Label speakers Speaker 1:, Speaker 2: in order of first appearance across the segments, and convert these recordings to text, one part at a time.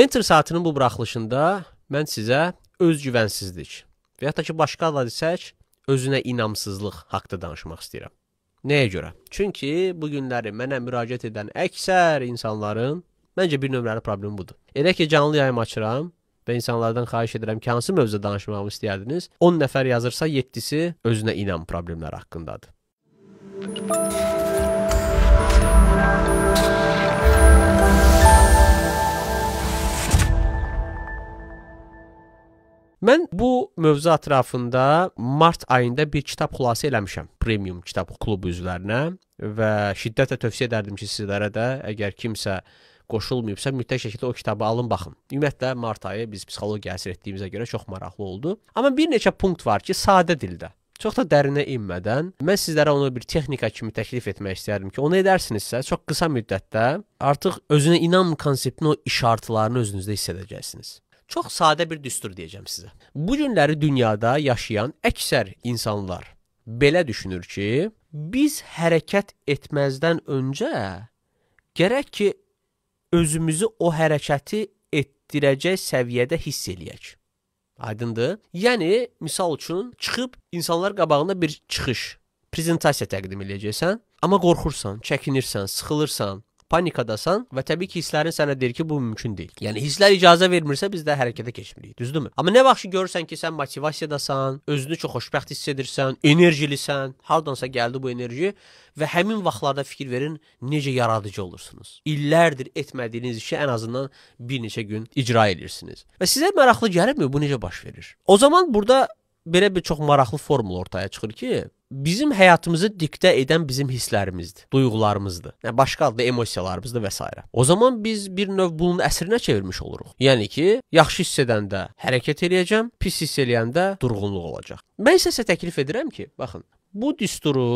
Speaker 1: Venture saatının bu buraxılışında mən sizə özgüvənsizlik və ya da ki başqa adla desək, özünə inamsızlıq haqqında danışmaq istəyirəm. Nəyə görə? Çünki bu günləri mənə müraciət edən əksər insanların məncə bir nömrəli problemi budur. Elə ki canlı yayım açıram və insanlardan xahiş edirəm ki, hansı mövzuda danışmağımı istəyərdiniz? 10 nəfər yazırsa, 7-si özünə inam problemləri haqqındadır. Mən bu mövzu ətrafında mart ayında bir kitab xülasə eləmişəm. Premium kitab klubu üzvlərinə və şiddətlə tövsiyə edərdim ki, sizlərə də əgər kimsə qoşulmayıbsa, mütləq şəkildə o kitabı alın baxın. Ümumiyyətlə mart ayı biz psixologiya əsir etdiyimizə görə çox maraqlı oldu. Amma bir neçə punkt var ki, sadə dildə Çox da dərinə enmədən mən sizlərə onu bir texnika kimi təklif etmək istəyərdim ki, onu edərsinizsə, çox qısa müddətdə artıq özünə inam konseptinin o işartılarını özünüzdə hiss edəcəksiniz. Çox sadə bir düstur deyəcəm sizə. Bu günləri dünyada yaşayan əksər insanlar belə düşünür ki, biz hərəkət etməzdən öncə gərək ki özümüzü o hərəkəti etdirəcək səviyyədə hiss eləyək. Aydındır? Yəni misal üçün çıxıb insanlar qabağına bir çıxış, prezentasiya təqdim eləyəcəksən, amma qorxursan, çəkinirsən, sıxılırsan, panikadasan və təbii ki, hisslərin sənə deyir ki, bu mümkün deyil. Yəni hisslər icazə vermirsə biz də hərəkətə keçmirik, düzdürmü? Amma nə vaxt ki görürsən ki, sən motivasiyadasan, özünü çox xoşbəxt hiss edirsən, enerjilisən, hardansa gəldi bu enerji və həmin vaxtlarda fikir verin necə yaradıcı olursunuz. İllərdir etmədiyiniz işi ən azından bir neçə gün icra edirsiniz. Və sizə maraqlı gəlirmi bu necə baş verir? O zaman burada belə bir çox maraqlı formula ortaya çıxır ki, bizim həyatımızı diktə edən bizim hisslərimizdir, duyğularımızdır. Yəni başqa adlı emosiyalarımızdır və s. O zaman biz bir növ bunun əsrinə çevirmiş oluruq. Yəni ki, yaxşı hiss edəndə hərəkət eləyəcəm, pis hiss eləyəndə durğunluq olacaq. Mən isə sizə təklif edirəm ki, baxın, bu düsturu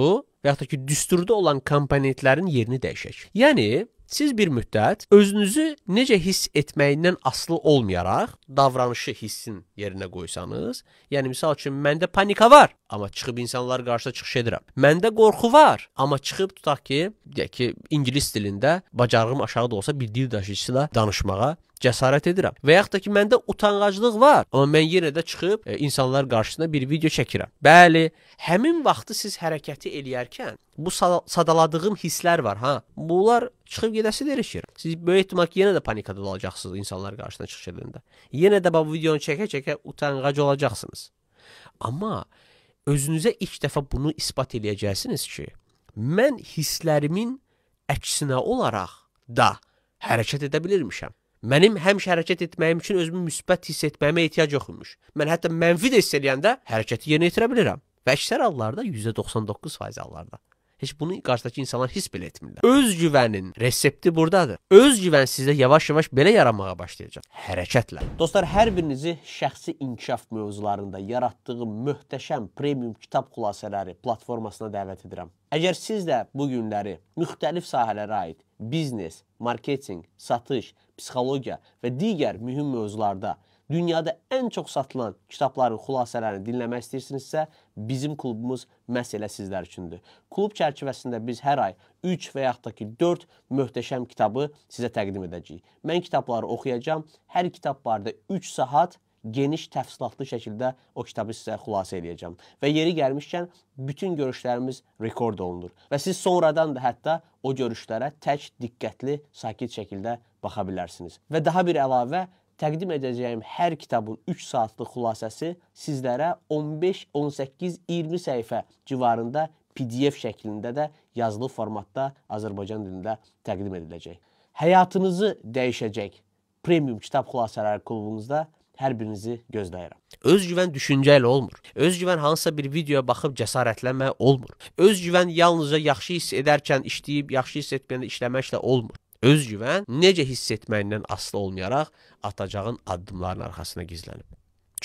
Speaker 1: və yaxud da ki, düsturda olan komponentlərin yerini dəyişək. Yəni Siz bir müddət özünüzü necə hiss etməyindən asılı olmayaraq davranışı hissin yerinə qoysanız, yəni misal üçün məndə panika var, amma çıxıb insanlar qarşısına çıxış edirəm. Məndə qorxu var, amma çıxıb tutaq ki, deyək ki, ingilis dilində bacarığım aşağı da olsa bir dil daşıyıcısı ilə danışmağa cəsarət edirəm. Və yaxud da ki, məndə utanğaclıq var, amma mən yenə də çıxıb e, insanlar qarşısında bir video çəkirəm. Bəli, həmin vaxtı siz hərəkəti eləyərkən bu sadaladığım hisslər var, ha. Bunlar çıxıb gedəsi dəyişir. Siz böyük ehtimal ki, yenə də panikada olacaqsınız insanlar qarşısına çıxış edəndə. Yenə də bu videonu çəkə-çəkə utanğac olacaqsınız. Amma özünüzə ilk dəfə bunu isbat eləyəcəksiniz ki, mən hisslərimin əksinə olaraq da hərəkət edə bilirmişəm. Mənim həmişə hərəkət etməyim üçün özümü müsbət hiss etməyimə ehtiyac yox imiş. Mən hətta mənfi də hiss eləyəndə hərəkəti yerinə yetirə bilərəm. Və əksər hallarda %99% hallarda heç bunu qarşıdakı insanlar hiss belə etmirlər. Öz güvənin resepti burdadır. Öz güvən sizdə yavaş-yavaş belə yaranmağa başlayacaq hərəkətlə. Dostlar, hər birinizi şəxsi inkişaf mövzularında yaratdığım möhtəşəm premium kitab xülasələri platformasına dəvət edirəm. Əgər siz də bu günləri müxtəlif sahələrə aid biznes, marketinq, satış, psixologiya və digər mühüm mövzularda dünyada ən çox satılan kitabların xülasələrini dinləmək istəyirsinizsə, bizim klubumuz məhz elə sizlər üçündür. Klub çərçivəsində biz hər ay 3 və yaxud da ki 4 möhtəşəm kitabı sizə təqdim edəcəyik. Mən kitabları oxuyacağam. Hər kitab barədə 3 saat geniş təfsilatlı şəkildə o kitabı sizə xülasə eləyəcəm. Və yeri gəlmişkən bütün görüşlərimiz rekord olunur və siz sonradan da hətta o görüşlərə tək diqqətli, sakit şəkildə baxa bilərsiniz. Və daha bir əlavə təqdim edəcəyim hər kitabın 3 saatlıq xülasəsi sizlərə 15, 18, 20 səhifə civarında PDF şəklində də yazılı formatda Azərbaycan dilində təqdim ediləcək. Həyatınızı dəyişəcək premium kitab xülasələri klubumuzda hər birinizi gözləyirəm. Özgüvən düşüncə ilə olmur. Özgüvən hansısa bir videoya baxıb cəsarətlənmə olmur. Özgüvən yalnızca yaxşı hiss edərkən işləyib, yaxşı hiss etməyəndə işləməklə olmur. Özgüvən necə hiss etməyindən asılı olmayaraq atacağın addımların arxasına gizlənib.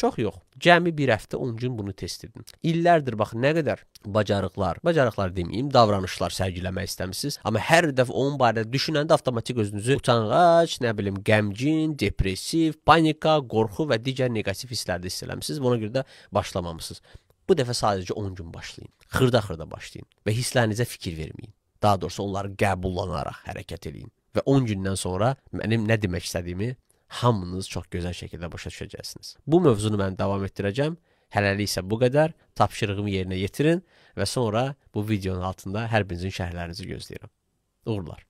Speaker 1: Çox yox. Cəmi 1 həftə 10 gün bunu test edin. İllərdir bax nə qədər bacarıqlar, bacarıqlar deməyim, davranışlar sərgiləmək istəmisiniz, amma hər dəfə onun barədə düşünəndə avtomatik özünüzü utanğac, nə bilim, qəmgin, depressiv, panika, qorxu və digər neqativ hisslərdə hiss eləmisiniz. Buna görə də başlamamısınız. Bu dəfə sadəcə 10 gün başlayın. Xırda-xırda başlayın və hisslərinizə fikir verməyin. Daha doğrusu onları qəbullanaraq hərəkət eləyin və 10 gündən sonra mənim nə demək istədiyimi hamınız çox gözəl şəkildə başa düşəcəksiniz. Bu mövzunu mən davam etdirəcəm. Hələlik isə bu qədər. Tapşırığımı yerinə yetirin və sonra bu videonun altında hər birinizin şərhlərinizi gözləyirəm. Uğurlar.